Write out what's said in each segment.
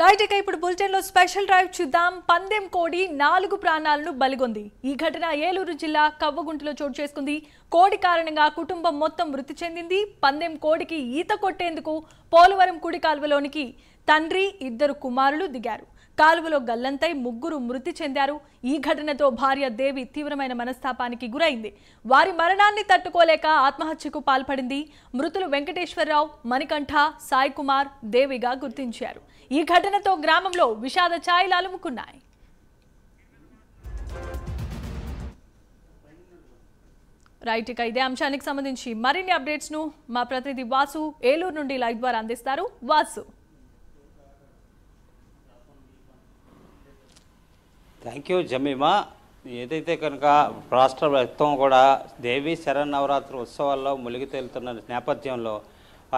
Right ఇక ఇప్పుడు bulletin లో స్పెషల్ డ్రైవ్ చూద్దాం పందెం కోడి నాలుగు ప్రాణాలను బలిగొంది ఈ ఘటన ఏలూరు జిల్లా కవ్వగుంటలో చోటు చేసుకుంది కోడి కారణంగా కుటుంబం మొత్తం మృతి చెందింది పందెం కోడికి ఈత కొట్టేందుకు పోలవరం కుడి కాలువలోనికి తండ్రి ఇద్దరు కుమారులు దిగారు కాలువలో గల్లంతై ముగ్గురు మృతి చెందారు ఈ ఘటనతో భార్య దేవి తీవ్రమైన మనస్తాపానికి గురైంది వారి మరణాన్ని తట్టుకోలేక ఆత్మహత్యకు పాల్పడింది మృతులు వెంకటేశ్వరరావు మణికంఠ సాయి కుమార్ దేవిగా గుర్తించారు ఈ ఘటనతో గ్రామంలో విషాద ఛాయలు అలుముకున్నాయి రైట్ ఇక ఇదే అంశానికి సంబంధించి మరిన్ని అప్డేట్స్ ను మా ప్రతినిధి వాసు ఏలూరు నుండి లైవ్ ద్వారా అందిస్తారు వాసు థ్యాంక్ యూ జమీమా ఏదైతే కనుక రాష్ట్ర వ్యక్తం కూడా దేవి నవరాత్రి ఉత్సవాల్లో మునిగి తేలుతున్న నేపథ్యంలో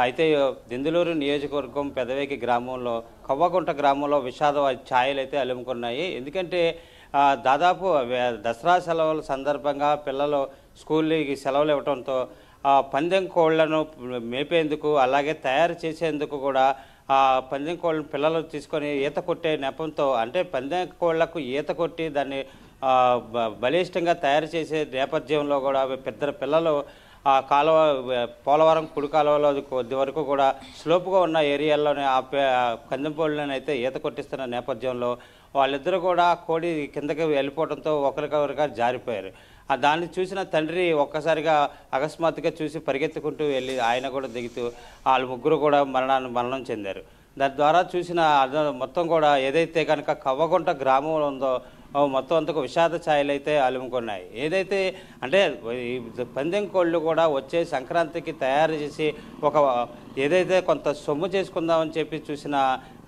అయితే దిందులూరు నియోజకవర్గం పెదవేకి గ్రామంలో కవ్వకుంట గ్రామంలో విషాద ఛాయలు అయితే అలుముకున్నాయి ఎందుకంటే దాదాపు దసరా సెలవుల సందర్భంగా పిల్లలు స్కూల్కి సెలవులు ఇవ్వడంతో పందెం కోళ్లను మేపేందుకు అలాగే తయారు చేసేందుకు కూడా ఆ పందెం కోళ్ళ పిల్లలు తీసుకొని ఈత కొట్టే నెపంతో అంటే పందెం కోళ్లకు ఈత కొట్టి దాన్ని బలిష్టంగా తయారు చేసే నేపథ్యంలో కూడా పెద్ద పిల్లలు ఆ కాలువ పోలవరం కుడి కాలువలో కొద్ది వరకు కూడా స్లోపుగా ఉన్న ఏరియాల్లోనే ఆ కందింపోళ్ళని అయితే ఈత కొట్టిస్తున్న నేపథ్యంలో వాళ్ళిద్దరూ కూడా కోడి కిందకి వెళ్ళిపోవడంతో ఒకరికొకరిగా జారిపోయారు ఆ దాన్ని చూసిన తండ్రి ఒక్కసారిగా అకస్మాత్తుగా చూసి పరిగెత్తుకుంటూ వెళ్ళి ఆయన కూడా దిగుతూ వాళ్ళు ముగ్గురు కూడా మరణాన్ని మరణం చెందారు దాని ద్వారా చూసిన మొత్తం కూడా ఏదైతే కనుక కవ్వగుంట గ్రామం ఉందో మొత్తం అంతకు విషాద ఛాయలు అయితే అలుముకున్నాయి ఏదైతే అంటే పందెం కోళ్ళు కూడా వచ్చే సంక్రాంతికి తయారు చేసి ఒక ఏదైతే కొంత సొమ్ము చేసుకుందామని చెప్పి చూసిన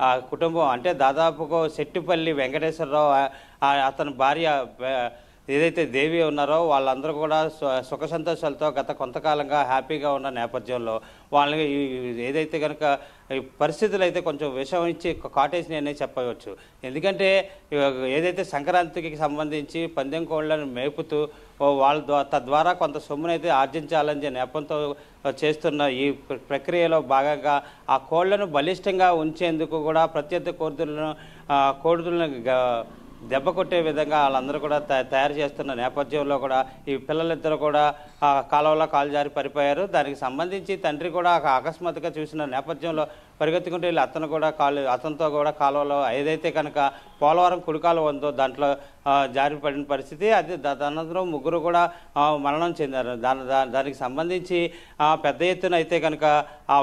ఆ కుటుంబం అంటే దాదాపుగా సెట్టిపల్లి వెంకటేశ్వరరావు అతని భార్య ఏదైతే దేవి ఉన్నారో వాళ్ళందరూ కూడా సుఖ సంతోషాలతో గత కొంతకాలంగా హ్యాపీగా ఉన్న నేపథ్యంలో వాళ్ళని ఏదైతే కనుక పరిస్థితులు అయితే కొంచెం విషం ఇచ్చి కాటేజ్ అనేది చెప్పవచ్చు ఎందుకంటే ఏదైతే సంక్రాంతికి సంబంధించి పందెం కోళ్ళను మేపుతూ వాళ్ళ తద్వారా కొంత సొమ్మునైతే ఆర్జించాలని నేపథ్యంతో చేస్తున్న ఈ ప్రక్రియలో భాగంగా ఆ కోళ్లను బలిష్టంగా ఉంచేందుకు కూడా ప్రత్యర్థి కోరుతులను కోరుతులను దెబ్బ కొట్టే విధంగా వాళ్ళందరూ కూడా తయారు చేస్తున్న నేపథ్యంలో కూడా ఈ పిల్లలిద్దరు కూడా ఆ కాలువలో కాలు జారి పడిపోయారు దానికి సంబంధించి తండ్రి కూడా అకస్మాత్తుగా చూసిన నేపథ్యంలో పరిగెత్తుకుంటే అతను కూడా కాలు అతనితో కూడా కాలువలో ఏదైతే కనుక పోలవరం కుడికాలు ఉందో దాంట్లో జారి పడిన పరిస్థితి అది దానంతరం ముగ్గురు కూడా మరణం చెందారు దాని దానికి సంబంధించి పెద్ద ఎత్తున అయితే కనుక ఆ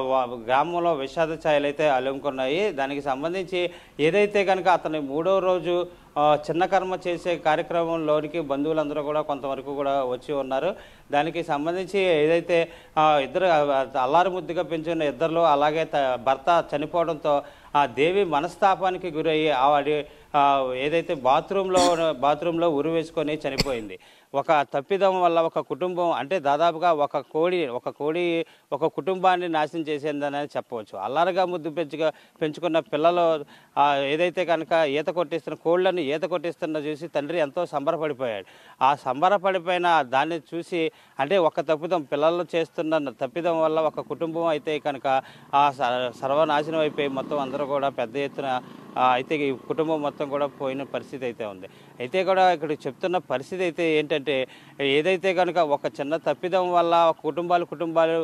గ్రామంలో విషాద ఛాయలు అయితే అలుముకున్నాయి దానికి సంబంధించి ఏదైతే కనుక అతని మూడో రోజు చిన్న కర్మ చేసే కార్యక్రమంలోనికి బంధువులందరూ కూడా కొంతవరకు కూడా వచ్చి ఉన్నారు దానికి సంబంధించి ఏదైతే ఇద్దరు అల్లారు ముద్దుగా పెంచిన ఇద్దరులో అలాగే భర్త చనిపోవడంతో ఆ దేవి మనస్తాపానికి గురయ్యి ఆవిడ ఏదైతే బాత్రూంలో బాత్రూంలో ఉరి వేసుకొని చనిపోయింది ఒక తప్పిదం వల్ల ఒక కుటుంబం అంటే దాదాపుగా ఒక కోడి ఒక కోడి ఒక కుటుంబాన్ని నాశనం చేసేందని చెప్పవచ్చు అల్లరిగా ముద్దు పెంచుగా పెంచుకున్న పిల్లలు ఏదైతే కనుక ఈత కొట్టిస్తున్న కోళ్ళను ఈత కొట్టిస్తున్న చూసి తండ్రి ఎంతో సంబరపడిపోయాడు ఆ సంబరపడిపోయిన దాన్ని చూసి అంటే ఒక తప్పిదం పిల్లలు చేస్తున్న తప్పిదం వల్ల ఒక కుటుంబం అయితే కనుక ఆ సర్వనాశనం అయిపోయి మొత్తం అందరూ కూడా పెద్ద ఎత్తున అయితే ఈ కుటుంబం మొత్తం కూడా పోయిన పరిస్థితి అయితే ఉంది అయితే కూడా ఇక్కడ చెప్తున్న పరిస్థితి అయితే ఏంటంటే ఏదైతే కనుక ఒక చిన్న తప్పిదం వల్ల కుటుంబాలు కుటుంబాలు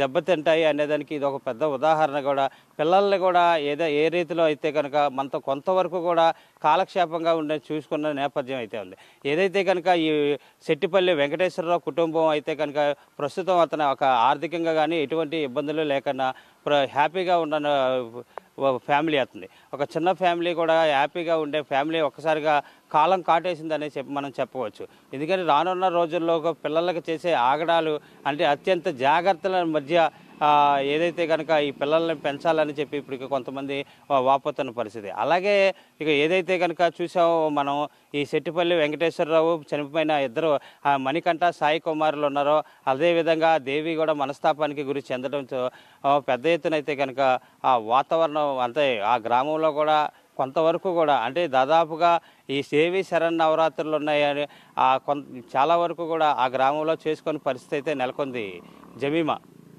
దెబ్బతింటాయి అనేదానికి ఇది ఒక పెద్ద ఉదాహరణ కూడా పిల్లల్ని కూడా ఏదో ఏ రీతిలో అయితే కనుక మనతో కొంతవరకు కూడా కాలక్షేపంగా ఉండే చూసుకున్న నేపథ్యం అయితే ఉంది ఏదైతే కనుక ఈ శెట్టిపల్లి వెంకటేశ్వరరావు కుటుంబం అయితే కనుక ప్రస్తుతం అతను ఒక ఆర్థికంగా కానీ ఎటువంటి ఇబ్బందులు లేకుండా హ్యాపీగా ఉన్న ఫ్యామిలీ అవుతుంది ఒక చిన్న ఫ్యామిలీ కూడా హ్యాపీగా ఉండే ఫ్యామిలీ ఒక్కసారిగా కాలం కాటేసిందనే చెప్పి మనం చెప్పవచ్చు ఎందుకంటే రానున్న రోజుల్లో పిల్లలకు చేసే ఆగడాలు అంటే అత్యంత జాగ్రత్తల మధ్య ఏదైతే కనుక ఈ పిల్లల్ని పెంచాలని చెప్పి ఇప్పుడు కొంతమంది వాపోతున్న పరిస్థితి అలాగే ఇక ఏదైతే కనుక చూసామో మనం ఈ శెట్టిపల్లి వెంకటేశ్వరరావు చనిపోయిన ఇద్దరు మణికంఠ సాయి కుమారులు ఉన్నారో అదేవిధంగా దేవి కూడా మనస్తాపానికి గురి చెందడంతో పెద్ద ఎత్తున అయితే కనుక ఆ వాతావరణం అంతే ఆ గ్రామంలో కూడా కొంతవరకు కూడా అంటే దాదాపుగా ఈ సేవి శరణ్ నవరాత్రులు ఉన్నాయని ఆ కొంత చాలా వరకు కూడా ఆ గ్రామంలో చేసుకునే పరిస్థితి అయితే నెలకొంది Jemimah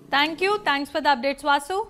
Thank you. Thanks for the updates, Vasu.